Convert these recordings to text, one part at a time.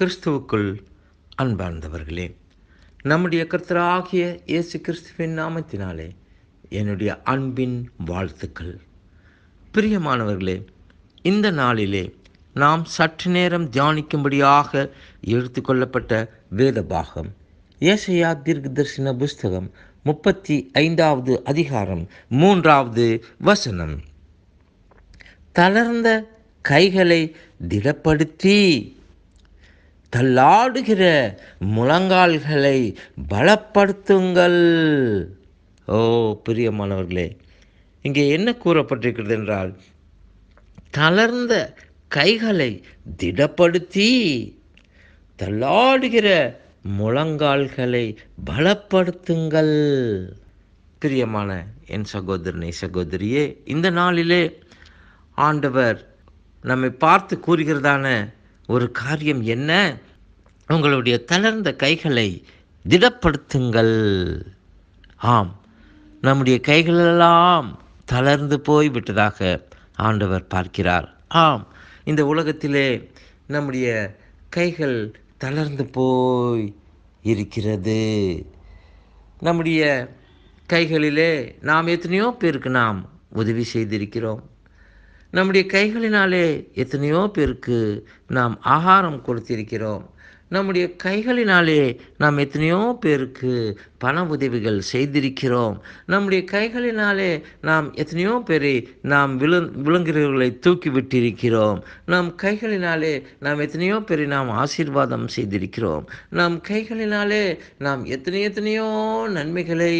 கிறிஸ்துவுக்குள் அன்பார்ந்தவர்களே நம்முடைய கர்த்தராகிய இயேசு கிறிஸ்துவின் நாமத்தினாலே என்னுடைய அன்பின் வாழ்த்துக்கள் பிரியமானவர்களே இந்த நாளிலே நாம் சற்று நேரம் தியானிக்கும்படியாக எடுத்துக்கொள்ளப்பட்ட வேத பாகம் ஏசையா தரிசன புஸ்தகம் முப்பத்தி ஐந்தாவது அதிகாரம் மூன்றாவது வசனம் தளர்ந்த கைகளை திடப்படுத்தி தள்ளாடுகிற முழங்கால்களை பலப்படுத்துங்கள் ஓ பிரியமானவர்களே இங்கே என்ன கூறப்பட்டிருக்கிறது என்றால் தளர்ந்த கைகளை திடப்படுத்தி தள்ளாடுகிற முழங்கால்களை பலப்படுத்துங்கள் பிரியமான என் சகோதரனை சகோதரியே இந்த நாளிலே ஆண்டவர் நம்மை பார்த்து கூறுகிறதான ஒரு காரியம் என்ன உங்களுடைய தளர்ந்த கைகளை திடப்படுத்துங்கள் ஆம் நம்முடைய கைகளெல்லாம் தளர்ந்து போய்விட்டதாக ஆண்டவர் பார்க்கிறார் ஆம் இந்த உலகத்திலே நம்முடைய கைகள் தளர்ந்து போய் இருக்கிறது நம்முடைய கைகளிலே நாம் எத்தனையோ பேருக்கு நாம் உதவி செய்திருக்கிறோம் நம்முடைய கைகளினாலே எத்தனையோ பேருக்கு நாம் ஆகாரம் கொடுத்திருக்கிறோம் நம்முடைய கைகளினாலே நாம் எத்தனையோ பேருக்கு பண உதவிகள் செய்திருக்கிறோம் நம்முடைய கைகளினாலே நாம் எத்தனையோ பேரை நாம் விலு விழுங்குகிறவர்களை தூக்கி விட்டிருக்கிறோம் நம் கைகளினாலே நாம் எத்தனையோ பேரை நாம் ஆசீர்வாதம் செய்திருக்கிறோம் நம் கைகளினாலே நாம் எத்தனை எத்தனையோ நன்மைகளை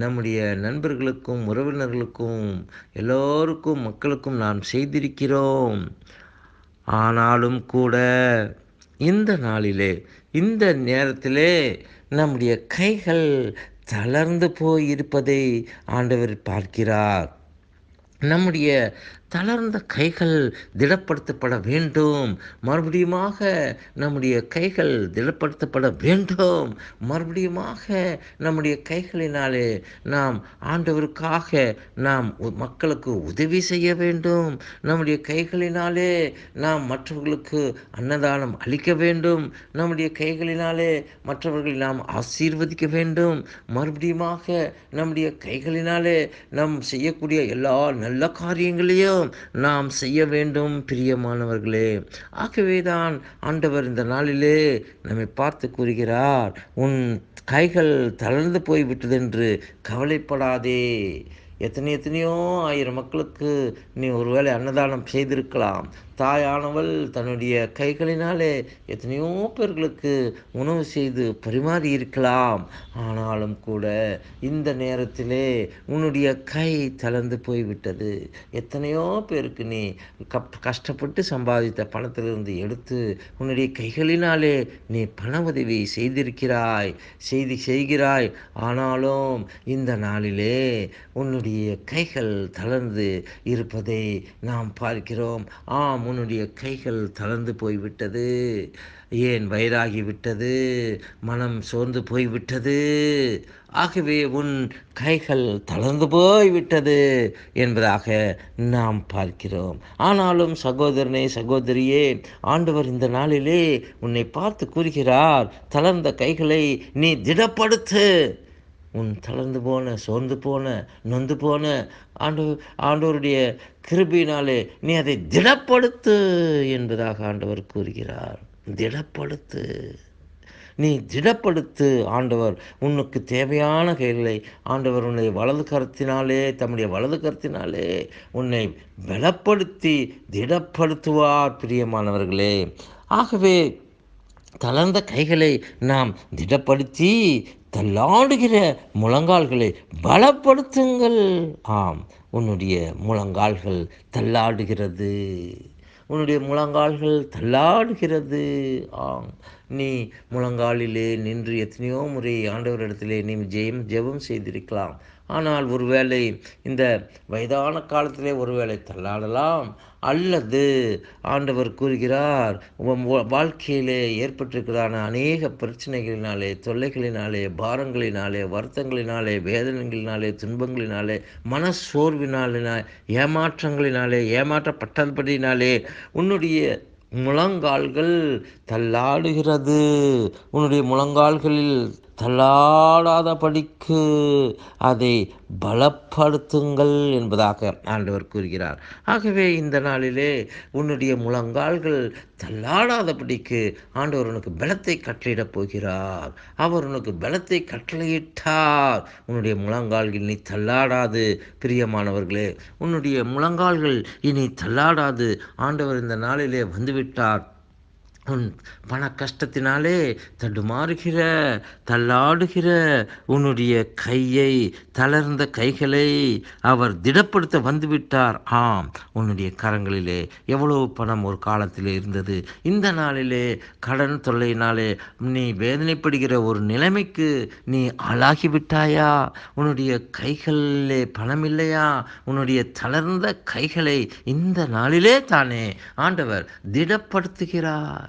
நம்முடைய நண்பர்களுக்கும் உறவினர்களுக்கும் எல்லோருக்கும் மக்களுக்கும் நாம் செய்திருக்கிறோம் ஆனாலும் கூட இந்த நாளிலே இந்த நேரத்திலே நம்முடைய கைகள் தளர்ந்து போயிருப்பதை ஆண்டவர் பார்க்கிறார் நம்முடைய தளர்ந்த கைகள் திடப்படுத்தப்பட வேண்டும் மறுபடியுமாக நம்முடைய கைகள் திடப்படுத்தப்பட வேண்டும் மறுபடியுமாக நம்முடைய கைகளினாலே நாம் ஆண்டவருக்காக நாம் மக்களுக்கு உதவி செய்ய வேண்டும் நம்முடைய கைகளினாலே நாம் மற்றவர்களுக்கு அன்னதானம் அளிக்க வேண்டும் நம்முடைய கைகளினாலே மற்றவர்களை நாம் ஆசீர்வதிக்க வேண்டும் மறுபடியுமாக நம்முடைய கைகளினாலே நாம் செய்யக்கூடிய எல்லா நல்ல காரியங்களையும் நாம் செய்ய வேண்டும் பிரியமானவர்களே ஆகவேதான் ஆண்டவர் இந்த நாளிலே நம்மை பார்த்து கூறுகிறார் உன் கைகள் தளர்ந்து போய் விட்டதென்று கவலைப்படாதே எத்தனை எத்தனையோ ஆயிரம் மக்களுக்கு நீ ஒருவேளை அன்னதானம் செய்திருக்கலாம் தாயானவள் தன்னுடைய கைகளினாலே எத்தனையோ பேர்களுக்கு உணவு செய்து பரிமாறி இருக்கலாம் ஆனாலும் கூட இந்த நேரத்திலே உன்னுடைய கை தளர்ந்து போய்விட்டது எத்தனையோ பேருக்கு நீ கப் கஷ்டப்பட்டு சம்பாதித்த பணத்திலிருந்து எடுத்து உன்னுடைய கைகளினாலே நீ பண உதவி செய்திருக்கிறாய் செய்தி செய்கிறாய் ஆனாலும் இந்த நாளிலே உன்னுடைய கைகள் தளர்ந்து இருப்பதை நாம் பார்க்கிறோம் ஆம் அவனுடைய கைகள் தளர்ந்து போய்விட்டது ஏன் வயதாகிவிட்டது மனம் சோர்ந்து போய்விட்டது ஆகவே உன் கைகள் தளர்ந்து போய்விட்டது என்பதாக நாம் பார்க்கிறோம் ஆனாலும் சகோதரனே சகோதரியே ஆண்டவர் இந்த நாளிலே உன்னை பார்த்து கூறுகிறார் தளர்ந்த கைகளை நீ திடப்படுத்து உன் தளர்ந்து போன சோர்ந்து போன நொந்து போன ஆண்டு ஆண்டவருடைய கிருபினாலே நீ அதை திடப்படுத்து என்பதாக ஆண்டவர் கூறுகிறார் திடப்படுத்து நீ திடப்படுத்து ஆண்டவர் உனக்கு தேவையான கைகளை ஆண்டவர் உன்னை வலது கருத்தினாலே தம்முடைய வலது கருத்தினாலே உன்னை பலப்படுத்தி திடப்படுத்துவார் பிரியமானவர்களே ஆகவே தளர்ந்த கைகளை நாம் திடப்படுத்தி தள்ளாடுகிற முழங்கால்களை பலப்படுத்துங்கள் ஆம் உன்னுடைய முழங்கால்கள் தள்ளாடுகிறது உன்னுடைய முழங்கால்கள் தள்ளாடுகிறது ஆம் நீ முழங்காலிலே நின்று எத்தனையோ முறை ஆண்டவரிடத்திலே நீ ஜெயம் ஜெபம் செய்திருக்கலாம் ஆனால் ஒருவேளை இந்த வயதான காலத்திலே ஒருவேளை தள்ளாடலாம் அல்லது ஆண்டவர் கூறுகிறார் வாழ்க்கையிலே ஏற்பட்டிருக்கிறான அநேக பிரச்சனைகளினாலே தொல்லைகளினாலே பாரங்களினாலே வருத்தங்களினாலே வேதனைகளினாலே துன்பங்களினாலே மனசோர்வினாலினா ஏமாற்றங்களினாலே ஏமாற்றப்பட்டபடினாலே உன்னுடைய முழங்கால்கள் தள்ளாடுகிறது உன்னுடைய முழங்கால்களில் தள்ளாடாதபடிக்கு அதை பலப்படுத்துங்கள் என்பதாக ஆண்டவர் கூறுகிறார் ஆகவே இந்த நாளிலே உன்னுடைய முழங்கால்கள் தள்ளாடாதபடிக்கு ஆண்டவர் உனக்கு பலத்தை கட்டளையிடப் போகிறார் அவர் உனக்கு பலத்தை கட்டளையிட்டார் உன்னுடைய முழங்கால்கள் இனி தள்ளாடாது பிரியமானவர்களே உன்னுடைய முழங்கால்கள் இனி தள்ளாடாது ஆண்டவர் இந்த நாளிலே வந்துவிட்டார் உன் பண கஷ்டத்தினாலே தடுமாறுகிற தள்ளாடுகிற உன்னுடைய கையை தளர்ந்த கைகளை அவர் திடப்படுத்த வந்துவிட்டார் ஆம் உன்னுடைய கரங்களிலே எவ்வளவு பணம் ஒரு காலத்தில் இருந்தது இந்த நாளிலே கடன் தொல்லையினாலே நீ வேதனைப்படுகிற ஒரு நிலைமைக்கு நீ ஆளாகிவிட்டாயா உன்னுடைய கைகளிலே பணம் இல்லையா உன்னுடைய தளர்ந்த கைகளை இந்த நாளிலே தானே ஆண்டவர் திடப்படுத்துகிறார்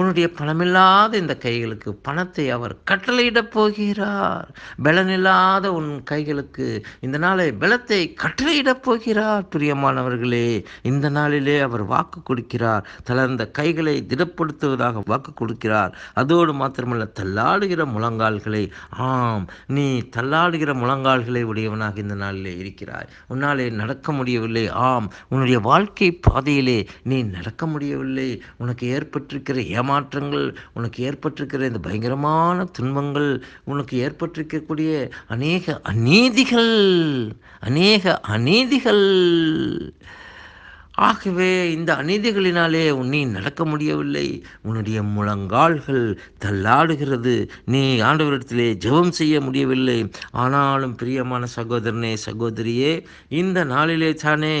உன்னுடைய பணமில்லாத இந்த கைகளுக்கு பணத்தை அவர் கட்டளையிடப் போகிறார் பலனில்லாத உன் கைகளுக்கு இந்த நாளை பலத்தை கட்டளையிடப் போகிறார் பிரியமானவர்களே இந்த நாளிலே அவர் வாக்கு கொடுக்கிறார் தளர்ந்த கைகளை திடப்படுத்துவதாக வாக்கு கொடுக்கிறார் அதோடு மாத்திரமல்ல தள்ளாடுகிற முழங்கால்களை ஆம் நீ தள்ளாடுகிற முழங்கால்களை உடையவனாக இந்த நாளிலே இருக்கிறாய் உன்னாலே நடக்க முடியவில்லை ஆம் உன்னுடைய வாழ்க்கை பாதையிலே நீ நடக்க முடியவில்லை உனக்கு ஏற்பட்டிருக்கிற ஏமாற்றங்கள் உனக்கு ஏற்பட்டிருக்கிற இந்த பயங்கரமான துன்பங்கள் உனக்கு ஏற்பட்டிருக்கக்கூடிய அநேக அநீதிகள் அநேக அநீதிகள் ஆகவே இந்த அநீதிகளினாலே உன்னை நடக்க முடியவில்லை உன்னுடைய முழங்கால்கள் தள்ளாடுகிறது நீ ஆண்டவரிடத்திலே ஜெபம் செய்ய முடியவில்லை ஆனாலும் பிரியமான சகோதரனே சகோதரியே இந்த நாளிலே தானே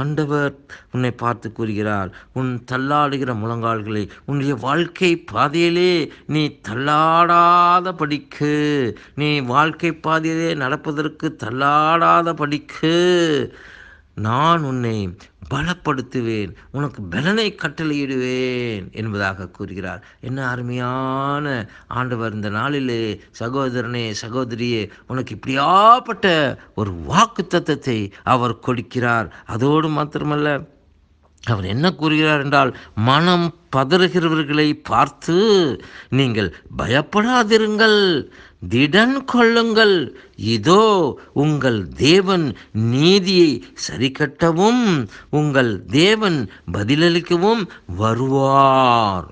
ஆண்டவர் உன்னை பார்த்து கூறுகிறார் உன் தள்ளாடுகிற முழங்கால்களை உன்னுடைய வாழ்க்கை பாதையிலே நீ தள்ளாடாத படிக்கு நீ வாழ்க்கை பாதையிலே நடப்பதற்கு தள்ளாடாத படிக்கு நான் உன்னை பலப்படுத்துவேன் உனக்கு பலனை கட்டளையிடுவேன் என்பதாக கூறுகிறார் என்ன அருமையான ஆண்டவர் இந்த நாளிலே சகோதரனே சகோதரியே உனக்கு இப்படியாப்பட்ட ஒரு வாக்கு தத்துவத்தை அவர் கொடுக்கிறார் அதோடு மாத்திரமல்ல அவர் என்ன கூறுகிறார் என்றால் மனம் பதறுகிறவர்களை பார்த்து நீங்கள் பயப்படாதிருங்கள் திடன் கொள்ளுங்கள் இதோ உங்கள் தேவன் நீதியை சரிக்கட்டவும் உங்கள் தேவன் பதிலளிக்கவும் வருவார்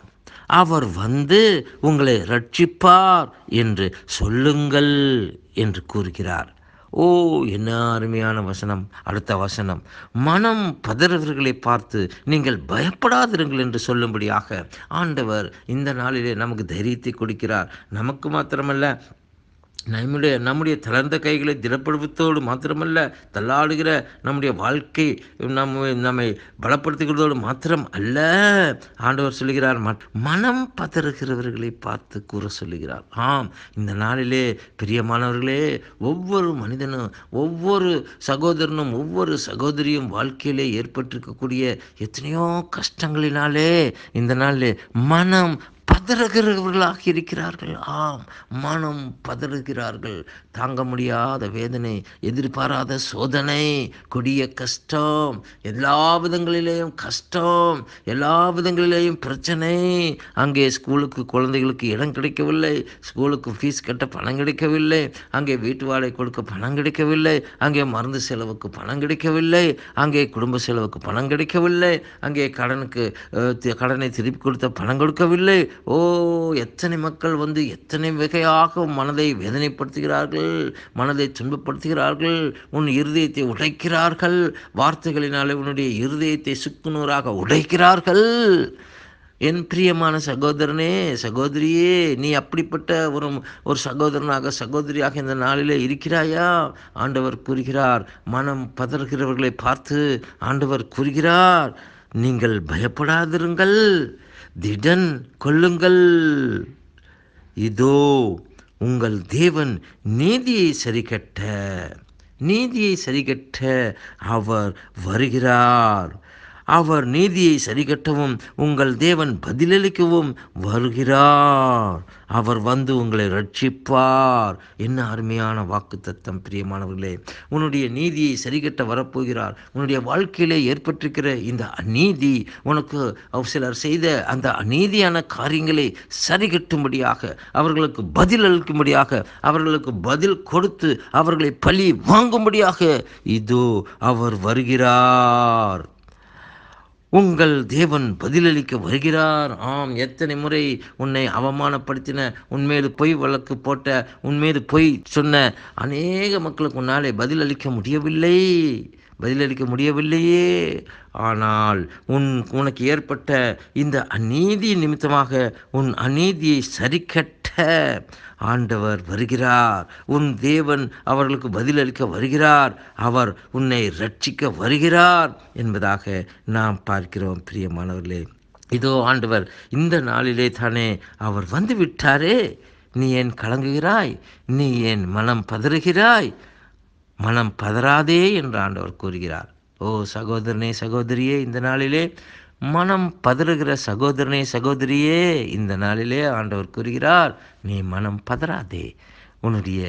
அவர் வந்து உங்களை ரட்சிப்பார் என்று சொல்லுங்கள் என்று கூறுகிறார் ஓ என்ன அருமையான வசனம் அடுத்த வசனம் மனம் பதறவர்களை பார்த்து நீங்கள் பயப்படாதிருங்கள் என்று சொல்லும்படியாக ஆண்டவர் இந்த நாளிலே நமக்கு தைரியத்தை கொடுக்கிறார் நமக்கு மாத்திரமல்ல நம்முடைய நம்முடைய தளர்ந்த கைகளை திடப்படுவதோடு மாத்திரமல்ல தள்ளாடுகிற நம்முடைய வாழ்க்கை நம் நம்மை பலப்படுத்துகிறதோடு மாத்திரம் அல்ல ஆண்டவர் சொல்லுகிறார் மனம் பதறுகிறவர்களை பார்த்து கூற சொல்லுகிறார் ஆம் இந்த நாளிலே பிரியமானவர்களே ஒவ்வொரு மனிதனும் ஒவ்வொரு சகோதரனும் ஒவ்வொரு சகோதரியும் வாழ்க்கையிலே ஏற்பட்டிருக்கக்கூடிய எத்தனையோ கஷ்டங்களினாலே இந்த நாளில் மனம் பதறுகிறவர்களாக இருக்கிறார்கள் ஆம் மனம் பதறுகிறார்கள் தாங்க முடியாத வேதனை எதிர்பாராத சோதனை கொடிய கஷ்டம் எல்லா விதங்களிலேயும் கஷ்டம் எல்லா விதங்களிலேயும் பிரச்சனை அங்கே ஸ்கூலுக்கு குழந்தைகளுக்கு இடம் கிடைக்கவில்லை ஸ்கூலுக்கு ஃபீஸ் கட்ட பணம் கிடைக்கவில்லை அங்கே வீட்டு வாடகை கொடுக்க பணம் கிடைக்கவில்லை அங்கே மருந்து செலவுக்கு பணம் கிடைக்கவில்லை அங்கே குடும்ப செலவுக்கு பணம் கிடைக்கவில்லை அங்கே கடனுக்கு கடனை திருப்பி கொடுத்த பணம் கொடுக்கவில்லை ஓ எத்தனை மக்கள் வந்து எத்தனை வகையாக மனதை வேதனைப்படுத்துகிறார்கள் மனதை துன்பப்படுத்துகிறார்கள் உன் இருதயத்தை உடைக்கிறார்கள் வார்த்தைகளினாலே உன்னுடைய இருதயத்தை சுக்குநூறாக உடைக்கிறார்கள் என் பிரியமான சகோதரனே சகோதரியே நீ அப்படிப்பட்ட ஒரு ஒரு சகோதரனாக சகோதரியாக இந்த நாளில் இருக்கிறாயா ஆண்டவர் கூறுகிறார் மனம் பதறுகிறவர்களை பார்த்து ஆண்டவர் கூறுகிறார் நீங்கள் பயப்படாதிருங்கள் திடன் கொள்ளுங்கள் இதோ உங்கள் தேவன் நீதியை சரிகட்ட நீதியை சரிகட்ட அவர் வருகிறார் அவர் நீதியை சரிகட்டவும் உங்கள் தேவன் பதிலளிக்கவும் வருகிறார் அவர் வந்து உங்களை ரட்சிப்பார் என்ன அருமையான வாக்கு தத்தம் பிரியமானவர்களே உன்னுடைய நீதியை சரிகட்ட வரப்போகிறார் உன்னுடைய வாழ்க்கையிலே ஏற்பட்டிருக்கிற இந்த அநீதி உனக்கு சிலர் செய்த அந்த அநீதியான காரியங்களை சரிகட்டும்படியாக அவர்களுக்கு பதில் அளிக்கும்படியாக அவர்களுக்கு பதில் கொடுத்து அவர்களை பழி வாங்கும்படியாக இதோ அவர் வருகிறார் உங்கள் தேவன் பதிலளிக்க வருகிறார் ஆம் எத்தனை முறை உன்னை அவமானப்படுத்தின உன்மீது பொய் வழக்கு போட்ட உன்மீது பொய் சொன்ன அநேக மக்களுக்கு உன்னாலே பதிலளிக்க முடியவில்லை பதிலளிக்க முடியவில்லையே ஆனால் உன் உனக்கு ஏற்பட்ட இந்த அநீதி நிமித்தமாக உன் அநீதியை சரிக்கட்ட ஆண்டவர் வருகிறார் உன் தேவன் அவர்களுக்கு பதிலளிக்க வருகிறார் அவர் உன்னை ரட்சிக்க வருகிறார் என்பதாக நாம் பார்க்கிறோம் பிரியமானவர்களே இதோ ஆண்டவர் இந்த நாளிலே தானே அவர் வந்து விட்டாரே நீ ஏன் கலங்குகிறாய் நீ ஏன் மனம் பதறுகிறாய் மனம் பதறாதே என்று ஆண்டவர் கூறுகிறார் ஓ சகோதரனே சகோதரியே இந்த நாளிலே மனம் பதறுகிற சகோதரனே சகோதரியே இந்த நாளிலே ஆண்டவர் கூறுகிறார் நீ மனம் பதறாதே உன்னுடைய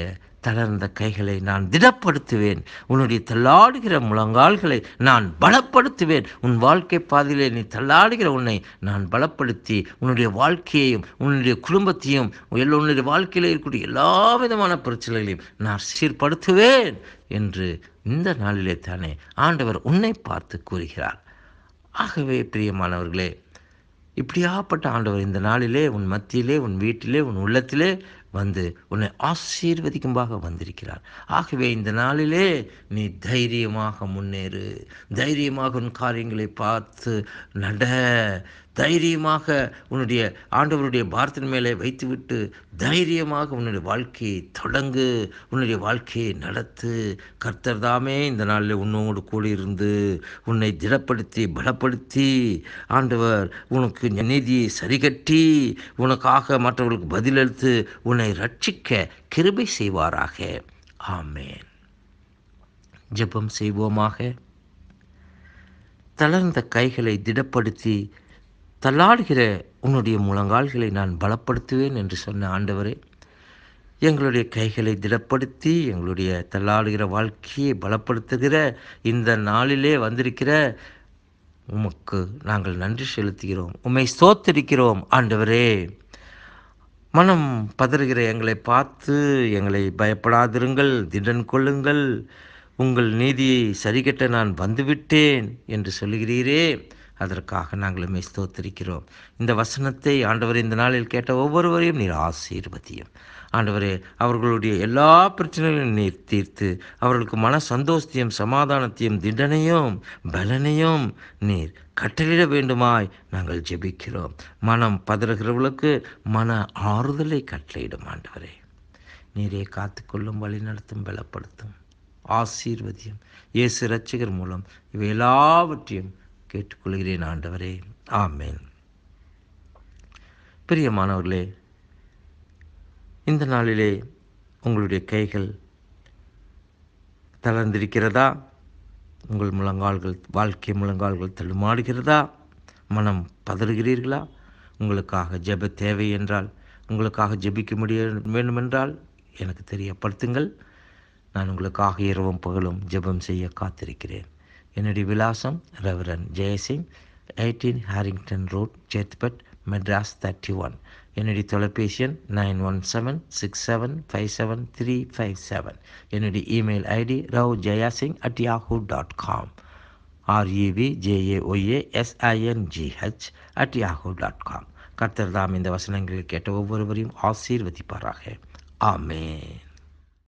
தளர்ந்த கைகளை நான் திடப்படுத்துவேன் உன்னுடைய தள்ளாடுகிற முழங்கால்களை நான் பலப்படுத்துவேன் உன் வாழ்க்கை பாதையிலே நீ தள்ளாடுகிற உன்னை நான் பலப்படுத்தி உன்னுடைய வாழ்க்கையையும் உன்னுடைய குடும்பத்தையும் உன்னுடைய வாழ்க்கையில் இருக்கக்கூடிய எல்லா விதமான பிரச்சனைகளையும் நான் சீர்படுத்துவேன் என்று இந்த நாளிலே தானே ஆண்டவர் உன்னை பார்த்து கூறுகிறார் ஆகவே பிரியமானவர்களே இப்படியாப்பட்ட ஆண்டவர் இந்த நாளிலே உன் மத்தியிலே உன் வீட்டிலே உன் உள்ளத்திலே வந்து உன்னை ஆசீர்வதிக்கும்பாக வந்திருக்கிறார் ஆகவே இந்த நாளிலே நீ தைரியமாக முன்னேறு தைரியமாக உன் காரியங்களை பார்த்து நட தைரியமாக உன்னுடைய ஆண்டவருடைய பாரத்தின் மேலே வைத்துவிட்டு தைரியமாக உன்னுடைய வாழ்க்கையை தொடங்கு உன்னுடைய வாழ்க்கையை நடத்து கர்த்தர் தாமே இந்த நாளில் உன்னோடு கூடியிருந்து உன்னை திடப்படுத்தி பலப்படுத்தி ஆண்டவர் உனக்கு நீதியை சரிகட்டி உனக்காக மற்றவர்களுக்கு பதிலளித்து உன்னை ரட்சிக்க கிருபை செய்வாராக ஆமேன் ஜெபம் செய்வோமாக தளர்ந்த கைகளை திடப்படுத்தி தள்ளாடுகிற உன்னுடைய முழங்கால்களை நான் பலப்படுத்துவேன் என்று சொன்ன ஆண்டவரே எங்களுடைய கைகளை திடப்படுத்தி எங்களுடைய தள்ளாடுகிற வாழ்க்கையை பலப்படுத்துகிற இந்த நாளிலே வந்திருக்கிற உமக்கு நாங்கள் நன்றி செலுத்துகிறோம் உம்மை சோத்திருக்கிறோம் ஆண்டவரே மனம் பதறுகிற எங்களை பார்த்து எங்களை பயப்படாதிருங்கள் திடன் கொள்ளுங்கள் உங்கள் நீதியை சரிகட்ட நான் வந்துவிட்டேன் என்று சொல்லுகிறீரே அதற்காக நாங்களுமே ஸ்தோத்திரிக்கிறோம் இந்த வசனத்தை ஆண்டவர் இந்த நாளில் கேட்ட ஒவ்வொருவரையும் நீர் ஆசீர்வதியும் ஆண்டவரே அவர்களுடைய எல்லா பிரச்சனைகளையும் நீர் தீர்த்து அவர்களுக்கு மன சந்தோஷத்தையும் சமாதானத்தையும் திடனையும் பலனையும் நீர் கட்டளிட வேண்டுமாய் நாங்கள் ஜெபிக்கிறோம் மனம் பதறுகிறவர்களுக்கு மன ஆறுதலை கட்டளையிடும் ஆண்டவரே நீரே காத்துக்கொள்ளும் வழி நடத்தும் பலப்படுத்தும் ஆசீர்வதியும் இயேசு ரட்சிகர் மூலம் இவை எல்லாவற்றையும் கேட்டுக்கொள்கிறேன் ஆண்டவரே ஆமேன் பிரியமானவர்களே இந்த நாளிலே உங்களுடைய கைகள் தளர்ந்திருக்கிறதா உங்கள் முழங்கால்கள் வாழ்க்கை முழங்கால்கள் தடுமாடுகிறதா மனம் பதறுகிறீர்களா உங்களுக்காக ஜெப தேவை என்றால் உங்களுக்காக ஜெபிக்க முடிய வேண்டுமென்றால் எனக்கு தெரியப்படுத்துங்கள் நான் உங்களுக்காக இரவும் பகலும் ஜெபம் செய்ய காத்திருக்கிறேன் என்னுடைய விலாசம் reverend Jeyasingh eighteen Harrington road Chetpet Madras thirty one என்னுடைய தொலைபேசி எண் nine one seven six seven five seven three five seven என்னுடைய email ID rev Jayasingh at Yahoo dot com R E V J A O A S I N G H at Yahoo dot com கர்த்தர் தாம் இந்த வசனங்களில் கேட்ட ஒவ்வொருவரையும் ஆசீர்வதிப்பாராக ஆமே